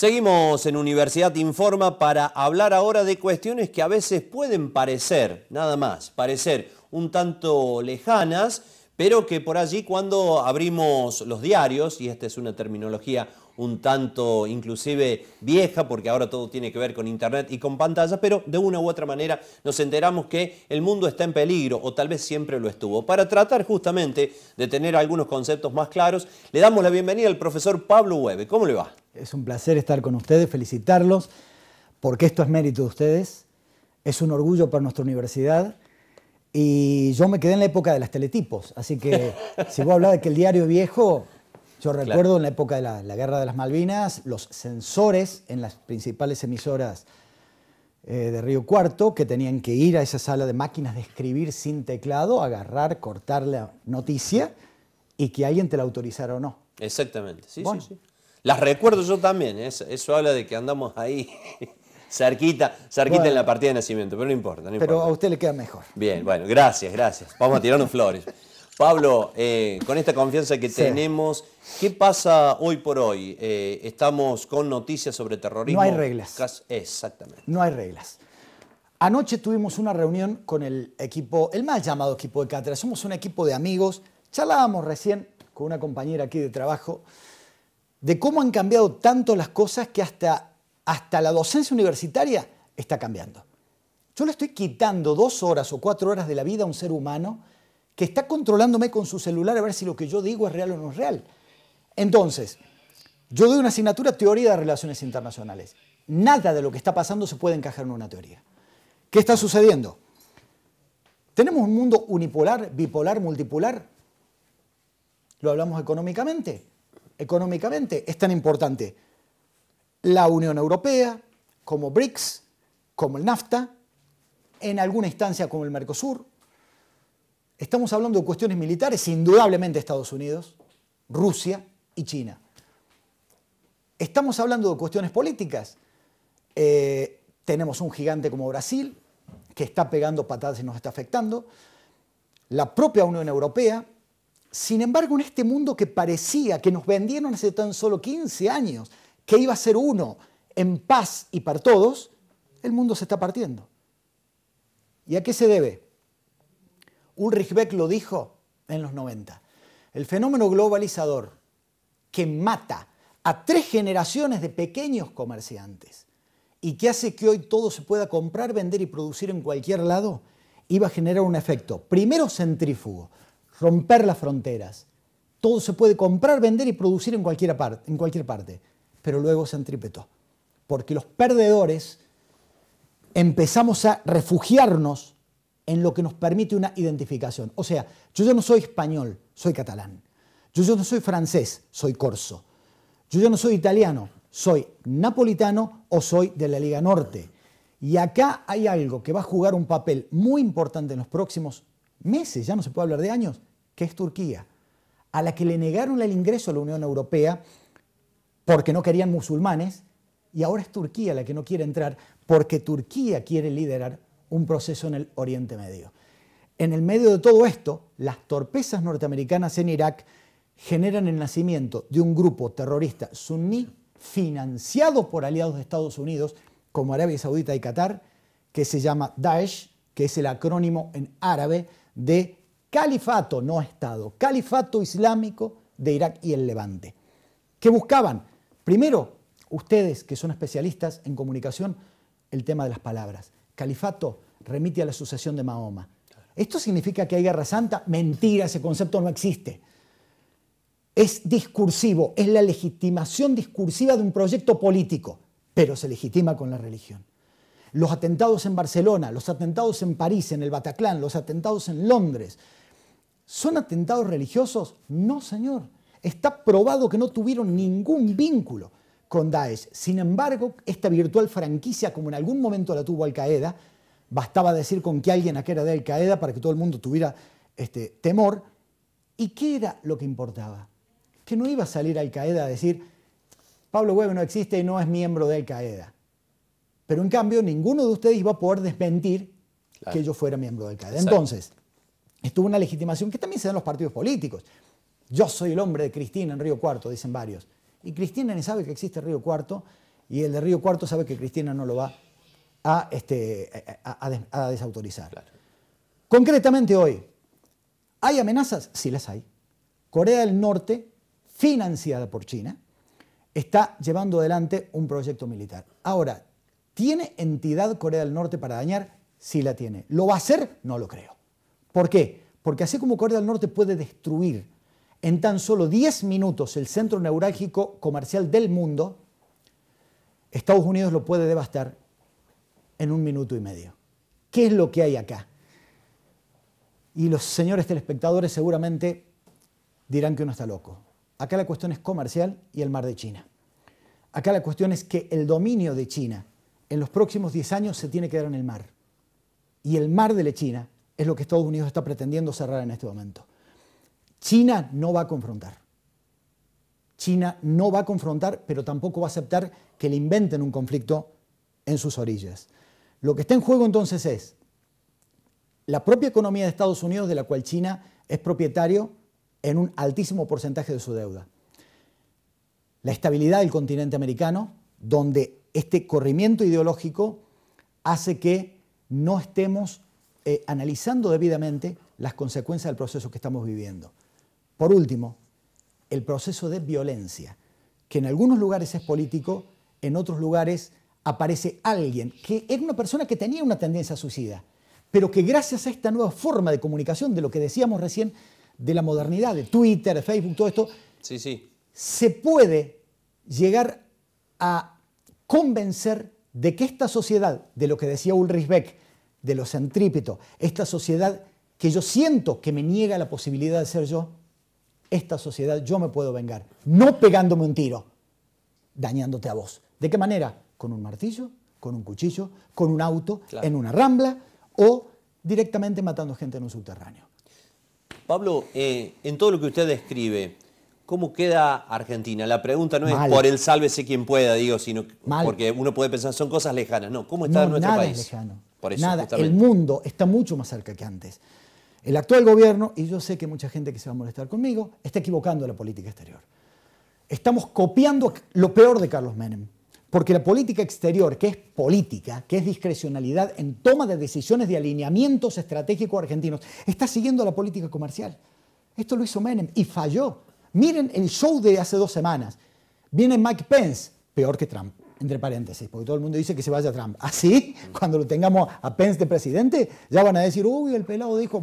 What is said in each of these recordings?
Seguimos en Universidad Informa para hablar ahora de cuestiones que a veces pueden parecer, nada más, parecer un tanto lejanas, pero que por allí cuando abrimos los diarios, y esta es una terminología un tanto inclusive vieja, porque ahora todo tiene que ver con internet y con pantallas, pero de una u otra manera nos enteramos que el mundo está en peligro, o tal vez siempre lo estuvo. Para tratar justamente de tener algunos conceptos más claros, le damos la bienvenida al profesor Pablo Hueve. ¿Cómo le va? Es un placer estar con ustedes, felicitarlos, porque esto es mérito de ustedes, es un orgullo para nuestra universidad. Y yo me quedé en la época de las teletipos, así que si vos hablar de que el diario viejo, yo recuerdo en la época de la, Guerra de las Malvinas, los sensores en las principales emisoras eh, de Río Cuarto, que tenían que ir a esa sala de máquinas de escribir sin teclado, agarrar, cortar la noticia y que alguien te la autorizara o no. Exactamente, sí, sí. Las recuerdo yo también, ¿eh? eso, habla de que andamos ahí cerquita, cerquita en la partida de nacimiento, pero no importa. pero a usted le queda mejor. Bien, bueno, gracias, gracias. Vamos a tirarnos flores. Pablo, eh, con esta confianza que tenemos, ¿qué pasa hoy por hoy? Eh, estamos con noticias sobre terrorismo. No hay reglas. Exactamente. No hay reglas. Anoche tuvimos una reunión con el equipo, el más llamado equipo de cátedra. Somos un equipo de amigos. Charlábamos recién con una compañera aquí de trabajo de cómo han cambiado tanto las cosas que hasta, hasta la docencia universitaria está cambiando. Yo le estoy quitando dos horas o cuatro horas de la vida a un ser humano que está controlándome con su celular a ver si lo que yo digo es real o no es real. Entonces, yo doy una asignatura teoría de relaciones internacionales. Nada de lo que está pasando se puede encajar en una teoría. ¿Qué está sucediendo? ¿Tenemos un mundo unipolar, bipolar, multipolar? ¿Lo hablamos económicamente? económicamente es tan importante la Unión Europea, como BRICS, como el NAFTA, en alguna instancia como el Mercosur. Estamos hablando de cuestiones militares, indudablemente Estados Unidos, Rusia y China. Estamos hablando de cuestiones políticas. Eh, tenemos un gigante como Brasil, que está pegando patadas y nos está afectando. La propia Unión Europea, sin embargo, en este mundo que parecía que nos vendieron hace tan solo 15 años, que iba a ser uno, en paz y para todos, el mundo se está partiendo. ¿Y a qué se debe? Ulrich Beck lo dijo en los 90. El fenómeno globalizador que mata a tres generaciones de pequeños comerciantes y que hace que hoy todo se pueda comprar, vender y producir en cualquier lado, iba a generar un efecto, primero centrífugo, romper las fronteras. Todo se puede comprar, vender y producir en, cualquier parte, en cualquier parte. Pero luego se entripetó. Porque los perdedores empezamos a refugiarnos en lo que nos permite una identificación. O sea, yo ya no soy español, soy catalán. Yo ya no soy francés, soy corso. Yo ya no soy italiano, soy napolitano o soy de la Liga Norte. Y acá hay algo que va a jugar un papel muy importante en los próximos meses, ya no se puede hablar de años, que es Turquía, a la que le negaron el ingreso a la Unión Europea porque no querían musulmanes, y ahora es Turquía la que no quiere entrar porque Turquía quiere liderar un proceso en el Oriente Medio. En el medio de todo esto, las torpezas norteamericanas en Irak generan el nacimiento de un grupo terrorista suní financiado por aliados de Estados Unidos como Arabia Saudita y Qatar, que se llama Daesh, que es el acrónimo en árabe de califato, no Estado, califato islámico de Irak y el Levante. ¿Qué buscaban? Primero, ustedes que son especialistas en comunicación, el tema de las palabras. Califato remite a la sucesión de Mahoma. ¿Esto significa que hay guerra santa? Mentira, ese concepto no existe. Es discursivo, es la legitimación discursiva de un proyecto político, pero se legitima con la religión. Los atentados en Barcelona, los atentados en París, en el Bataclán, los atentados en Londres, ¿Son atentados religiosos? No, señor. Está probado que no tuvieron ningún vínculo con Daesh. Sin embargo, esta virtual franquicia, como en algún momento la tuvo Al Qaeda, bastaba decir con que alguien era de Al Qaeda para que todo el mundo tuviera este, temor. ¿Y qué era lo que importaba? Que no iba a salir Al Qaeda a decir, Pablo Hueve no existe y no es miembro de Al Qaeda. Pero en cambio, ninguno de ustedes iba a poder desmentir que yo fuera miembro de Al Qaeda. Entonces, Estuvo una legitimación que también se da en los partidos políticos. Yo soy el hombre de Cristina en Río Cuarto, dicen varios. Y Cristina ni sabe que existe Río Cuarto y el de Río Cuarto sabe que Cristina no lo va a, este, desautorizar. Concretamente hoy, ¿hay amenazas? Sí las hay. Corea del Norte, financiada por China, está llevando adelante un proyecto militar. Ahora, ¿tiene entidad Corea del Norte para dañar? Sí la tiene. ¿Lo va a hacer? No lo creo. ¿Por qué? Porque así como Corea del Norte puede destruir en tan solo 10 minutos el centro neurálgico comercial del mundo, Estados Unidos lo puede devastar en un minuto y medio. ¿Qué es lo que hay acá? Y los señores telespectadores seguramente dirán que uno está loco. Acá la cuestión es comercial y el mar de China. Acá la cuestión es que el dominio de China en los próximos 10 años se tiene que dar en el mar. Y el mar de la China es lo que Estados Unidos está pretendiendo cerrar en este momento. China no va a confrontar. China no va a confrontar, pero tampoco va a aceptar que le inventen un conflicto en sus orillas. Lo que está en juego entonces es la propia economía de Estados Unidos, de la cual China es propietario en un altísimo porcentaje de su deuda. La estabilidad del continente americano, donde este corrimiento ideológico hace que no estemos eh, analizando debidamente las consecuencias del proceso que estamos viviendo. Por último, el proceso de violencia, que en algunos lugares es político, en otros lugares aparece alguien que era una persona que tenía una tendencia a suicida, pero que gracias a esta nueva forma de comunicación, de lo que decíamos recién, de la modernidad, de Twitter, de Facebook, todo esto, sí, sí. se puede llegar a convencer de que esta sociedad, de lo que decía Ulrich Beck, de lo centrípeto, esta sociedad que yo siento que me niega la posibilidad de ser yo, esta sociedad yo me puedo vengar, no pegándome un tiro, dañándote a vos. ¿De qué manera? Con un martillo, con un cuchillo, con un auto, en una rambla o directamente matando gente en un subterráneo. Pablo, eh, en todo lo que usted describe, ¿cómo queda Argentina? La pregunta no es por el sálvese quien pueda, digo, sino porque uno puede pensar son cosas lejanas. No, ¿cómo está nuestro nada país? lejano. Nada, el mundo está mucho más cerca que antes. El actual gobierno, y yo sé que mucha gente que se va a molestar conmigo, está equivocando la política exterior. Estamos copiando lo peor de Carlos Menem, porque la política exterior, que es política, que es discrecionalidad en toma de decisiones de alineamientos estratégicos argentinos, está siguiendo la política comercial. Esto lo hizo Menem y falló. Miren el show de hace dos semanas. Viene Mike Pence, peor que Trump entre paréntesis, porque todo el mundo dice que se vaya Trump. Así, ¿Ah, mm. cuando lo tengamos a Pence de presidente, ya van a decir, uy, el pelado dijo,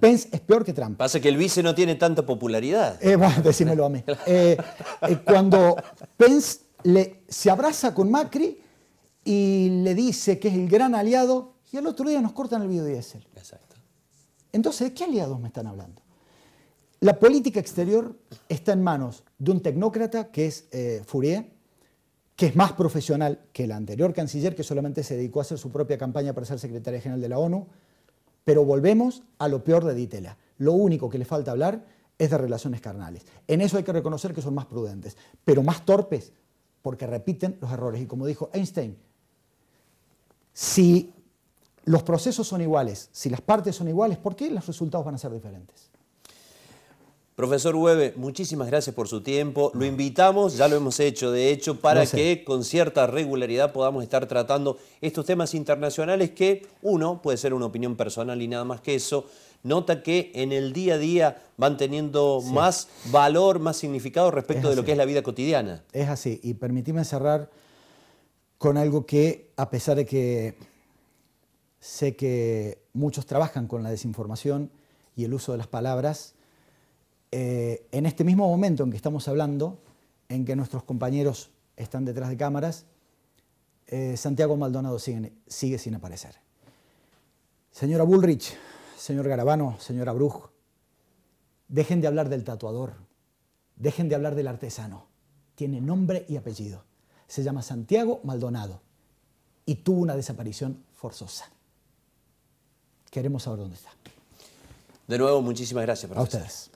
Pence es peor que Trump. Pasa que el vice no tiene tanta popularidad. Eh, bueno, decímelo a mí. Eh, eh, cuando Pence le, se abraza con Macri y le dice que es el gran aliado, y al otro día nos cortan el biodiesel. Exacto. Entonces, ¿de qué aliados me están hablando? La política exterior está en manos de un tecnócrata que es Fourier, que es más profesional que el anterior canciller, que solamente se dedicó a hacer su propia campaña para ser secretaria general de la ONU. Pero volvemos a lo peor de Ditela. Lo único que le falta hablar es de relaciones carnales. En eso hay que reconocer que son más prudentes, pero más torpes, porque repiten los errores. Y como dijo Einstein, si los procesos son iguales, si las partes son iguales, ¿por qué los resultados van a ser diferentes? Profesor Hueve, muchísimas gracias por su tiempo. Lo invitamos, ya lo hemos hecho, de hecho, para que con cierta regularidad podamos estar tratando estos temas internacionales que uno puede ser una opinión personal y nada más que eso. Nota que en el día a día van teniendo más valor, más significado respecto de lo que es la vida cotidiana. Es así, y permitime cerrar con algo que, a pesar de que sé que muchos trabajan con la desinformación y el uso de las palabras, eh, en este mismo momento en que estamos hablando, en que nuestros compañeros están detrás de cámaras, eh, Santiago Maldonado sigue, sin aparecer. Señora Bullrich, señor Garabano, señora Bruj, dejen de hablar del tatuador, dejen de hablar del artesano. Tiene nombre y apellido. Se llama Santiago Maldonado y tuvo una desaparición forzosa. Queremos saber dónde está. De nuevo, muchísimas gracias, profesor. A ustedes.